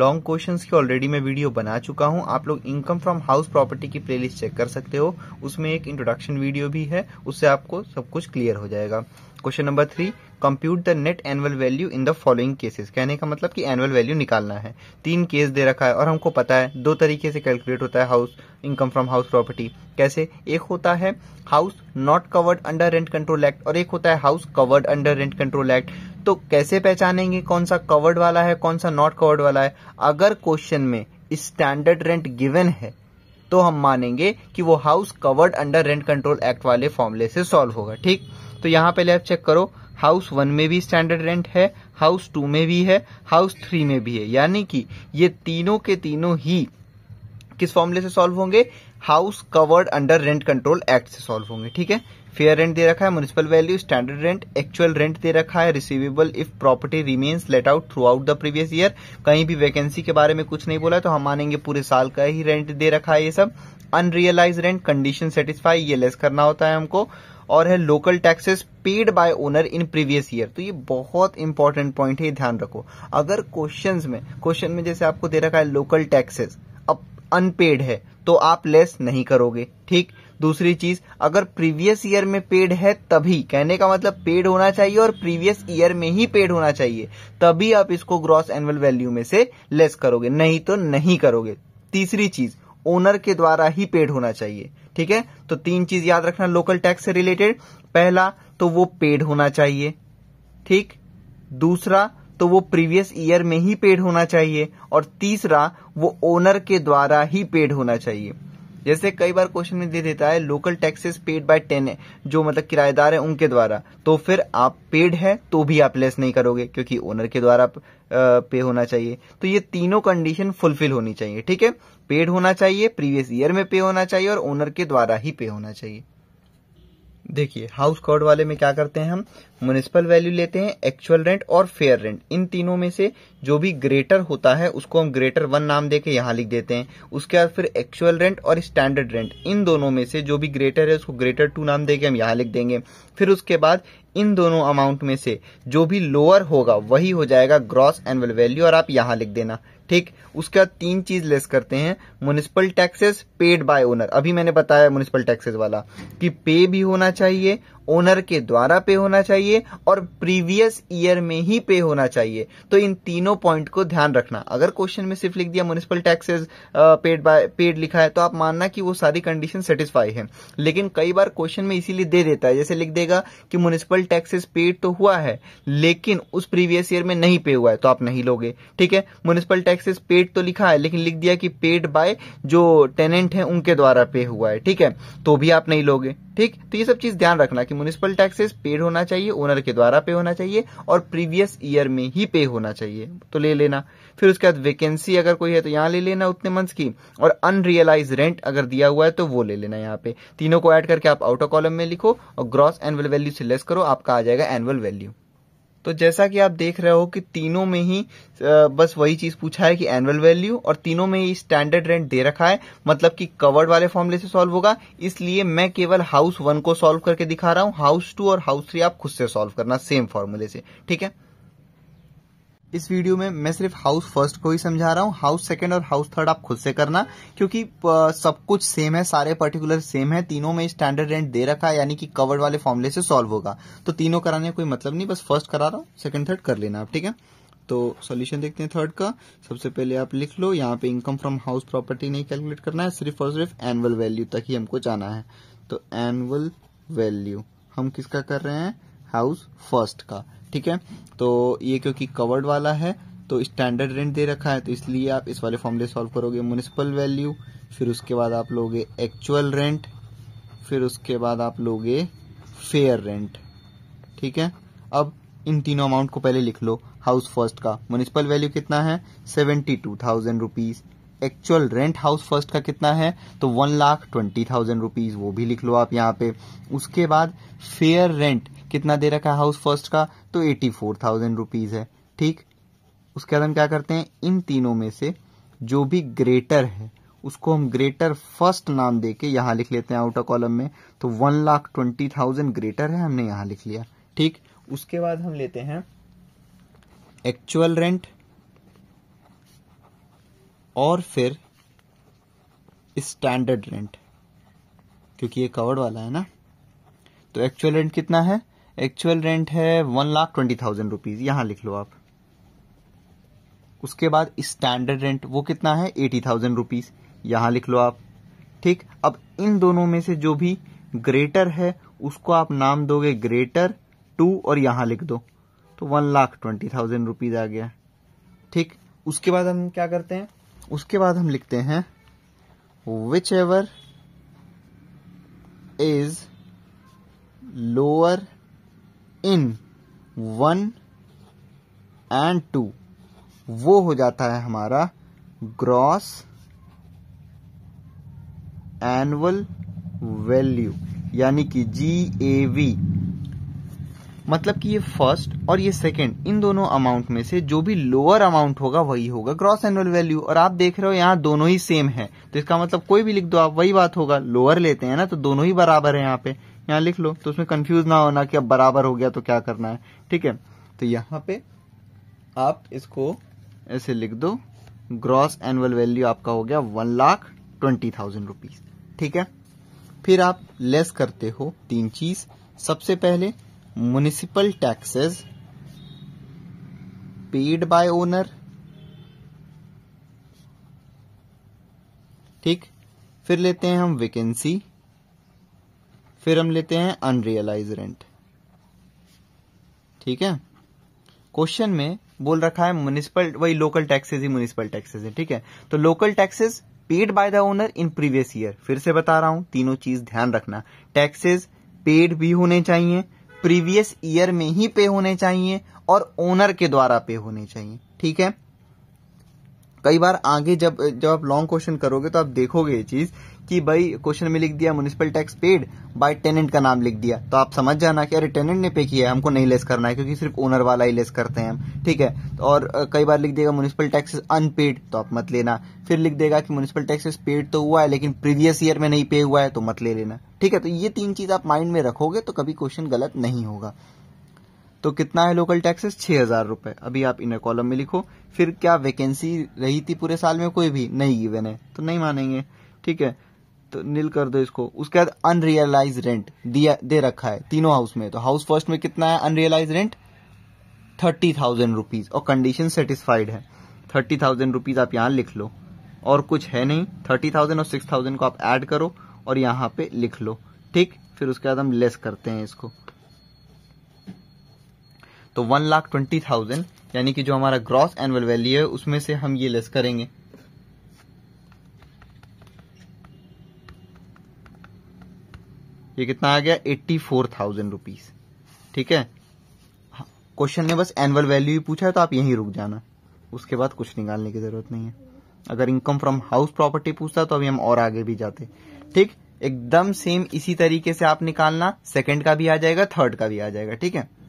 long question की already मैं video बना चुका हूँ आप लोग इनकम फ्रॉम हाउस प्रॉपर्टी की प्लेलिस्ट चेक कर सकते हो उसमें एक इंट्रोडक्शन वीडियो भी है उससे आपको सब कुछ क्लियर हो जाएगा question number three compute the net annual value in the following cases कहने का मतलब कि एनुअल वैल्यू निकालना है तीन केस दे रखा है और हमको पता है दो तरीके से कैलकुलेट होता है house income from house property कैसे एक होता है house not covered under rent control act और एक होता है house covered under rent control act तो कैसे पहचानेंगे कौन सा कवर्ड वाला है कौन सा नॉट कवर्ड वाला है अगर क्वेश्चन में स्टैंडर्ड रेंट गिवन है तो हम मानेंगे कि वो house covered under rent control act वाले फॉर्मूले से सॉल्व होगा ठीक तो यहां पहले आप चेक करो हाउस वन में भी स्टैंडर्ड रेंट है हाउस टू में भी है हाउस थ्री में भी है यानी कि ये तीनों के तीनों ही किस फॉर्मूले से सॉल्व होंगे house covered under rent control act से सॉल्व होंगे ठीक है फेयर रेंट दे रखा है municipal value standard rent actual rent दे रखा है receivable if property remains let out throughout the previous year कहीं भी वैकेंसी के बारे में कुछ नहीं बोला तो हम मानेंगे पूरे साल का ही रेंट दे रखा है ये सब अनरियलाइज रेंट कंडीशन सेटिस्फाई ये लेस करना होता है हमको और है local taxes paid by owner in previous year तो ये बहुत इंपॉर्टेंट पॉइंट है ध्यान रखो अगर क्वेश्चन में क्वेश्चन में जैसे आपको दे रखा है लोकल टैक्सेस अब अनपेड है तो आप लेस नहीं करोगे ठीक दूसरी चीज अगर प्रीवियस ईयर में पेड है तभी कहने का मतलब पेड होना चाहिए और प्रीवियस ईयर में ही पेड होना चाहिए तभी आप इसको ग्रॉस एनुअल वैल्यू में से लेस करोगे नहीं तो नहीं करोगे तीसरी चीज ओनर के द्वारा ही पेड होना चाहिए ठीक है तो तीन चीज याद रखना लोकल टैक्स से रिलेटेड पहला तो वो पेड होना चाहिए ठीक दूसरा तो वो प्रीवियस ईयर में ही पेड होना चाहिए और तीसरा वो ओनर के द्वारा ही पेड होना चाहिए जैसे कई बार क्वेश्चन में दे देता है local taxes paid by ten जो मतलब किराएदार है उनके द्वारा तो फिर आप पेड है तो भी आप लेस नहीं करोगे क्योंकि ओनर के द्वारा पे होना चाहिए तो ये तीनों कंडीशन फुलफिल होनी चाहिए ठीक है पेड होना चाहिए प्रीवियस ईयर में पे होना चाहिए और ओनर के द्वारा ही पे होना चाहिए देखिए हाउस कॉर्ड वाले में क्या करते हैं हम म्यूनिस्पल वैल्यू लेते हैं एक्चुअल रेंट और फेयर रेंट इन तीनों में से जो भी ग्रेटर होता है उसको हम ग्रेटर वन नाम देके यहाँ लिख देते हैं उसके बाद फिर एक्चुअल रेंट और स्टैंडर्ड रेंट इन दोनों में से जो भी ग्रेटर है उसको ग्रेटर टू नाम दे हम यहाँ लिख देंगे फिर उसके बाद इन दोनों अमाउंट में से जो भी लोअर होगा वही हो जाएगा ग्रॉस एनुअल वैल्यू और आप यहां लिख देना ठीक उसके बाद तीन चीज लेस करते हैं municipal taxes paid by owner अभी मैंने बताया म्यूनिसिपल टैक्सेस वाला कि पे भी होना चाहिए ओनर के द्वारा पे होना चाहिए और प्रीवियस ईयर में ही पे होना चाहिए तो इन तीनों पॉइंट को ध्यान रखना अगर क्वेश्चन में सिर्फ लिख दिया municipal taxes paid by paid लिखा है तो आप मानना कि वो सारी कंडीशन सेटिस्फाई है लेकिन कई बार क्वेश्चन में इसीलिए दे देता है जैसे लिख देगा कि म्यूनिसिपल टैक्सेस पेड तो हुआ है लेकिन उस प्रीवियस ईयर में नहीं पे हुआ है तो आप नहीं लोगे ठीक है म्यूनिसिपल टैक्सेस पेड तो लिखा है लेकिन लिख दिया कि पेड बाय जो टेनेंट है उनके द्वारा पे हुआ है ठीक है तो भी आप नहीं लोगे ठीक तो ये सब चीज ध्यान रखना कि म्यूनिसिपल टैक्सेस पेड होना चाहिए ओनर के द्वारा पे होना चाहिए और प्रीवियस ईयर में ही पे होना चाहिए तो ले लेना फिर उसके बाद वैकेंसी अगर कोई है तो यहाँ ले लेना उतने मंथ्स की और अनरियलाइज रेंट अगर दिया हुआ है तो वो ले लेना यहाँ पे तीनों को ऐड करके आप आउटर कॉलम में लिखो और ग्रॉस एनुअल वैल्यू से लेस करो आपका आ जाएगा एनुअल वैल्यू तो जैसा कि आप देख रहे हो कि तीनों में ही बस वही चीज पूछा है कि एनुअल वैल्यू और तीनों में ही स्टैंडर्ड रेंट दे रखा है मतलब कि कवर्ड वाले फॉर्मूले से सॉल्व होगा इसलिए मैं केवल हाउस वन को सॉल्व करके दिखा रहा हूं हाउस टू और हाउस थ्री आप खुद से सॉल्व करना सेम फॉर्मूले से ठीक है इस वीडियो में मैं सिर्फ हाउस फर्स्ट को ही समझा रहा हूँ हाउस सेकंड और हाउस थर्ड आप खुद से करना क्योंकि सब कुछ सेम है सारे पर्टिकुलर सेम है तीनों में स्टैंडर्ड रेंट दे रखा है यानी कि कवर्ड वाले फॉर्मूले से सॉल्व होगा तो तीनों कराने का कोई मतलब नहीं बस फर्स्ट करा रहा हूँ सेकंड थर्ड कर लेना आप ठीक है तो सोल्यूशन देखते हैं थर्ड का सबसे पहले आप लिख लो यहाँ पे इनकम फ्रॉम हाउस प्रॉपर्टी नहीं कैलकुलेट करना है सिर्फ और सिर्फ एनुअल वैल्यू तक ही हमको जाना है तो एनुअल वैल्यू हम किसका कर रहे हैं हाउस फर्स्ट का ठीक है तो ये क्योंकि कवर्ड वाला है तो स्टैंडर्ड रेंट दे रखा है तो इसलिए आप इस वाले फॉर्मूले सॉल्व करोगे म्यूनिसिपल वैल्यू फिर उसके बाद आप लोगे एक्चुअल रेंट फिर उसके बाद आप लोगे फेयर रेंट ठीक है अब इन तीनों अमाउंट को पहले लिख लो हाउस फर्स्ट का म्यूनिसिपल वैल्यू कितना है seventy two thousand rupees actual rent house first का कितना है तो one lakh twenty thousand rupees वो भी लिख लो आप यहाँ पे उसके बाद फेयर रेंट कितना दे रखा है हाउस फर्स्ट का तो एटी फोर थाउजेंड रुपीज है ठीक उसके बाद हम क्या करते हैं इन तीनों में से जो भी ग्रेटर है उसको हम ग्रेटर फर्स्ट नाम दे के यहां लिख लेते हैं आउटर कॉलम में तो one lakh twenty thousand greater है हमने यहां लिख लिया ठीक उसके बाद हम लेते हैं एक्चुअल रेंट और फिर स्टैंडर्ड रेंट क्योंकि ये कवर्ड वाला है ना तो एक्चुअल रेंट कितना है एक्चुअल रेंट है one lakh twenty thousand rupees यहां लिख लो आप उसके बाद स्टैंडर्ड रेंट वो कितना है एटी थाउजेंड रुपीज यहां लिख लो आप ठीक अब इन दोनों में से जो भी ग्रेटर है उसको आप नाम दोगे ग्रेटर टू और यहां लिख दो तो one lakh twenty thousand rupees आ गया ठीक उसके बाद हम क्या करते हैं उसके बाद हम लिखते हैं whichever is lower in one and two वो हो जाता है हमारा ग्रॉस एनुअल वैल्यू यानी कि जी ए वी मतलब कि ये फर्स्ट और ये सेकंड इन दोनों अमाउंट में से जो भी लोअर अमाउंट होगा वही होगा ग्रॉस एनुअल वैल्यू और आप देख रहे हो यहाँ दोनों ही सेम है तो इसका मतलब कोई भी लिख दो आप वही बात होगा लोअर लेते हैं ना तो दोनों ही बराबर है यहाँ पे यहाँ लिख लो तो उसमें कंफ्यूज ना होना कि अब बराबर हो गया तो क्या करना है ठीक है तो यहाँ पे आप इसको ऐसे लिख दो ग्रॉस एनुअल वैल्यू आपका हो गया one lakh twenty thousand rupees ठीक है फिर आप लेस करते हो तीन चीज सबसे पहले municipal taxes paid by owner ठीक फिर लेते हैं हम वेकेंसी फिर हम लेते हैं अनरियलाइज रेंट ठीक है क्वेश्चन में बोल रखा है म्यूनिसिपल वही लोकल टैक्सेस ही म्यूनिसिपल टैक्सेस है ठीक है तो local taxes paid by the owner in previous year फिर से बता रहा हूं तीनों चीज ध्यान रखना टैक्सेस पेड भी होने चाहिए प्रीवियस ईयर में ही पे होने चाहिए और ओनर के द्वारा पे होने चाहिए ठीक है कई बार आगे जब जब आप लॉन्ग क्वेश्चन करोगे तो आप देखोगे ये चीज कि भाई क्वेश्चन में लिख दिया municipal tax paid by tenant का नाम लिख दिया तो आप समझ जाना कि अरे टेनेंट ने पे किया है हमको नहीं लेस करना है क्योंकि सिर्फ ओनर वाला ही लेस करते हैं हम ठीक है तो और कई बार लिख देगा म्यूनिसिपल टैक्स अनपेड तो आप मत लेना फिर लिख देगा कि म्यूनिसिपल टैक्सेस पेड तो हुआ है लेकिन प्रीवियस ईयर में नहीं पे हुआ है तो मत ले लेना ठीक है तो ये तीन चीज आप माइंड में रखोगे तो कभी क्वेश्चन गलत नहीं होगा तो कितना है लोकल टैक्सेस छह हजार रुपए अभी आप इनर कॉलम में लिखो फिर क्या वैकेंसी रही थी पूरे साल में कोई भी नहीं गिवन है तो नहीं मानेंगे ठीक है तो नील कर दो इसको उसके बाद अनरियलाइज रेंट दिया दे रखा है तीनों हाउस में तो हाउस फर्स्ट में कितना है unrealise rent thirty thousand rupees और कंडीशन सेटिस्फाइड है थर्टी थाउजेंड रुपीज आप यहाँ लिख लो और कुछ है नहीं थर्टी थाउजेंड और सिक्स थाउजेंड को आप ऐड करो और यहाँ पे लिख लो ठीक फिर उसके बाद हम लेस करते हैं इसको तो वन लाख ट्वेंटी थाउजेंड यानी कि जो हमारा ग्रॉस एनुअल वैल्यू है उसमें से हम ये लेस करेंगे ये कितना आ गया एट्टी फोर थाउजेंड रुपीज ठीक है क्वेश्चन हाँ, ने बस एनुअल वैल्यू ही पूछा है तो आप यहीं रुक जाना उसके बाद कुछ निकालने की जरूरत नहीं है अगर इनकम फ्रॉम हाउस प्रॉपर्टी पूछता तो अभी हम और आगे भी जाते ठीक एकदम सेम इसी तरीके से आप निकालना सेकेंड का भी आ जाएगा थर्ड का भी आ जाएगा ठीक है